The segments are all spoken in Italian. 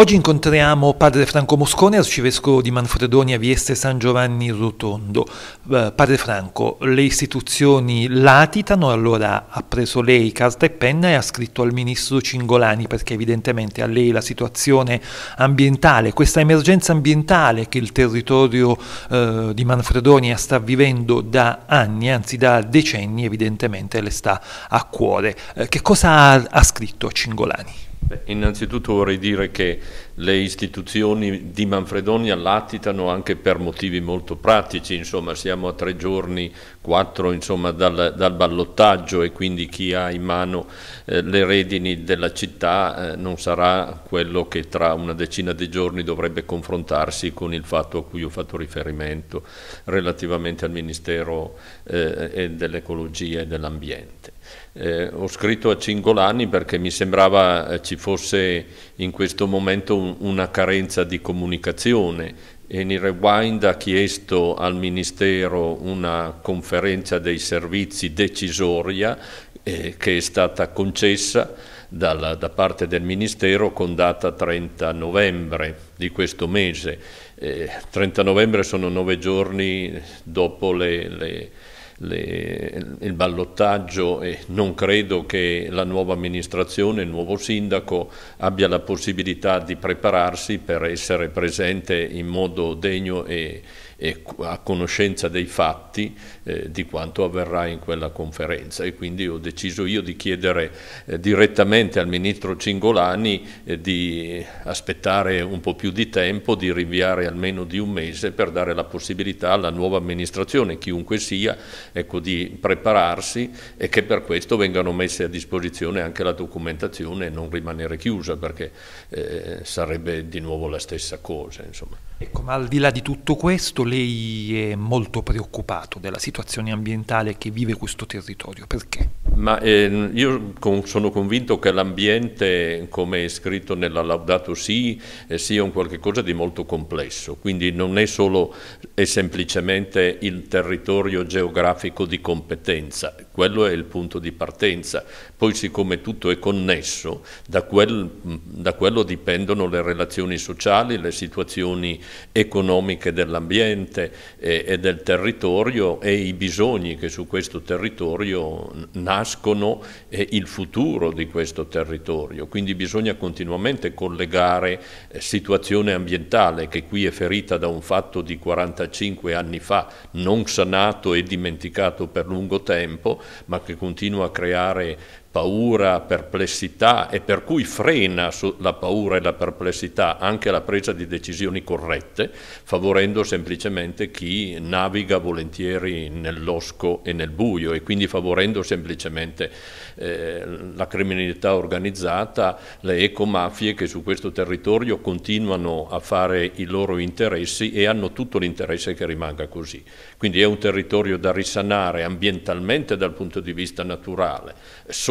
Oggi incontriamo padre Franco Moscone, arcivescovo di Manfredonia, Vieste San Giovanni Rotondo. Eh, padre Franco, le istituzioni latitano, allora ha preso lei carta e penna e ha scritto al ministro Cingolani, perché evidentemente a lei la situazione ambientale, questa emergenza ambientale che il territorio eh, di Manfredonia sta vivendo da anni, anzi da decenni, evidentemente le sta a cuore. Eh, che cosa ha, ha scritto a Cingolani? Beh, innanzitutto vorrei dire che le istituzioni di Manfredonia latitano anche per motivi molto pratici, insomma siamo a tre giorni, quattro insomma, dal, dal, ballottaggio e quindi chi ha in mano eh, le redini della città eh, non sarà quello che tra una decina di giorni dovrebbe confrontarsi con il fatto a cui ho fatto riferimento relativamente al Ministero eh, dell'Ecologia e dell'Ambiente. Eh, ho scritto a Cingolani perché mi sembrava eh, ci fosse in questo momento un una carenza di comunicazione. Eni Rewind ha chiesto al Ministero una conferenza dei servizi decisoria eh, che è stata concessa dalla, da parte del Ministero con data 30 novembre di questo mese. Eh, 30 novembre sono nove giorni dopo le, le le, il ballottaggio e non credo che la nuova amministrazione, il nuovo sindaco abbia la possibilità di prepararsi per essere presente in modo degno e, e a conoscenza dei fatti eh, di quanto avverrà in quella conferenza e quindi ho deciso io di chiedere eh, direttamente al ministro Cingolani eh, di aspettare un po' più di tempo, di rinviare almeno di un mese per dare la possibilità alla nuova amministrazione, chiunque sia, ecco, di prepararsi e che per questo vengano messe a disposizione anche la documentazione e non rimanere chiusa perché eh, sarebbe di nuovo la stessa cosa. Insomma. Ecco, ma al di là di tutto questo lei è molto preoccupato della situazione ambientale che vive questo territorio, perché? Ma eh, io con, sono convinto che l'ambiente, come è scritto nella Laudato Si, eh, sia un qualche di molto complesso, quindi non è solo e semplicemente il territorio geografico grafico di competenza quello è il punto di partenza. Poi siccome tutto è connesso, da, quel, da quello dipendono le relazioni sociali, le situazioni economiche dell'ambiente e, eh, e, del territorio e i bisogni che su questo territorio nascono e il futuro di questo territorio. Quindi bisogna continuamente collegare eh, situazione ambientale che qui è ferita da un fatto di 45 anni fa, non sanato e dimenticato per lungo tempo, ma che continua a creare paura, perplessità e per cui frena la paura e la perplessità anche la presa di decisioni corrette, favorendo semplicemente chi naviga volentieri nell'osco e nel buio e quindi favorendo semplicemente eh, la criminalità organizzata, le ecomafie che su questo territorio continuano a fare i loro interessi e hanno tutto l'interesse che rimanga così. Quindi è un territorio da risanare ambientalmente dal punto di vista naturale,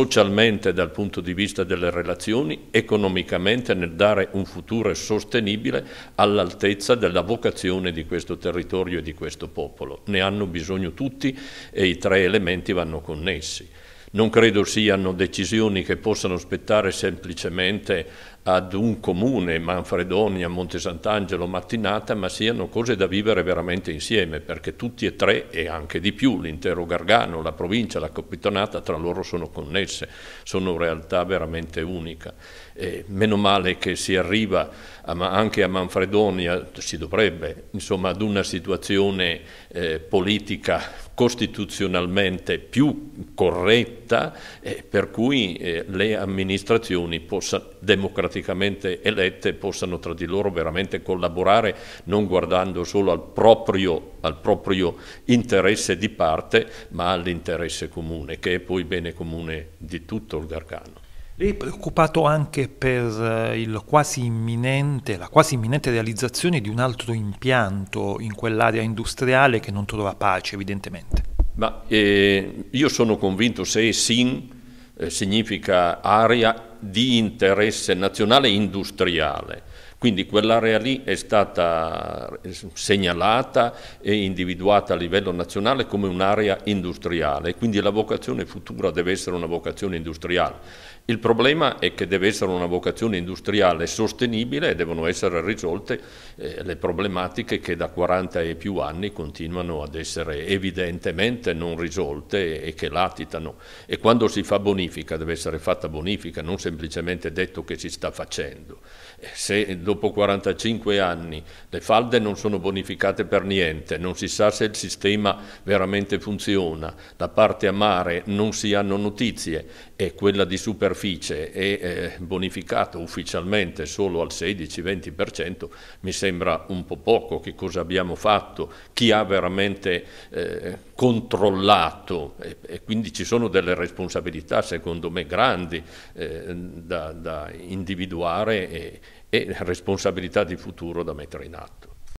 socialmente dal punto di vista delle relazioni, economicamente nel dare un futuro sostenibile all'altezza della vocazione di questo territorio e di questo popolo. Ne hanno bisogno tutti e i tre elementi vanno connessi. Non credo siano decisioni che possano spettare semplicemente ad un comune, Manfredonia, Monte Sant'Angelo, Mattinata, ma siano cose da vivere veramente insieme, perché tutti e tre, e anche di più, l'intero Gargano, la provincia, la Capitonata, tra loro sono connesse, sono realtà veramente unica. E meno male che si arriva a, anche a Manfredonia, si dovrebbe, insomma, ad una situazione eh, politica costituzionalmente più corretta, eh, per cui eh, le amministrazioni possano democratizzare democraticamente elette possano tra di loro veramente collaborare, non guardando solo al proprio, al proprio interesse di parte, ma all'interesse comune, che è poi bene comune di tutto il Gargano. Lei è preoccupato anche per eh, quasi la quasi imminente realizzazione di un altro impianto in quell'area industriale che non trova pace, evidentemente. Ma eh, io sono convinto, se SIN eh, significa area di interesse nazionale industriale quindi quell'area lì è stata eh, segnalata e individuata a livello nazionale come un'area industriale, quindi la vocazione futura deve essere una vocazione industriale. Il problema è che deve essere una vocazione industriale sostenibile e devono essere risolte eh, le problematiche che da 40 e più anni continuano ad essere evidentemente non risolte e, che latitano. E quando si fa bonifica deve essere fatta bonifica, non semplicemente detto che si sta facendo. Eh, se dopo 45 anni, le falde non sono bonificate per niente, non si sa se il sistema veramente funziona, da parte a mare non si hanno notizie e quella di superficie è eh, bonificata ufficialmente solo al 16-20%, mi sembra un po' poco, che cosa abbiamo fatto, chi ha veramente eh, controllato e, e, quindi ci sono delle responsabilità secondo me grandi eh, da, da individuare e, e responsabilità di futuro da mettere in atto.